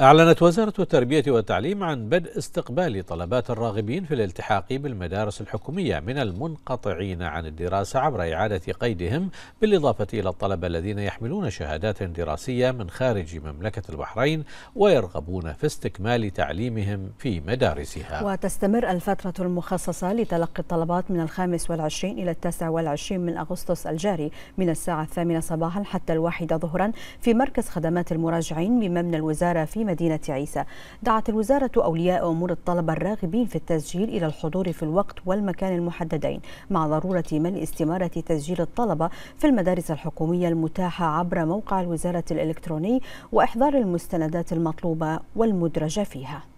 أعلنت وزارة التربية والتعليم عن بدء استقبال طلبات الراغبين في الالتحاق بالمدارس الحكومية من المنقطعين عن الدراسة عبر إعادة قيدهم بالإضافة إلى الطلبة الذين يحملون شهادات دراسية من خارج مملكة البحرين ويرغبون في استكمال تعليمهم في مدارسها وتستمر الفترة المخصصة لتلقي الطلبات من الخامس والعشرين إلى التاسع والعشرين من أغسطس الجاري من الساعة الثامنة صباحا حتى الواحدة ظهرا في مركز خدمات المراجعين بمبنى الوزارة في مدينة عيسى دعت الوزارة أولياء أمور الطلبة الراغبين في التسجيل إلى الحضور في الوقت والمكان المحددين مع ضرورة ملء استمارة تسجيل الطلبة في المدارس الحكومية المتاحة عبر موقع الوزارة الإلكتروني وإحضار المستندات المطلوبة والمدرجة فيها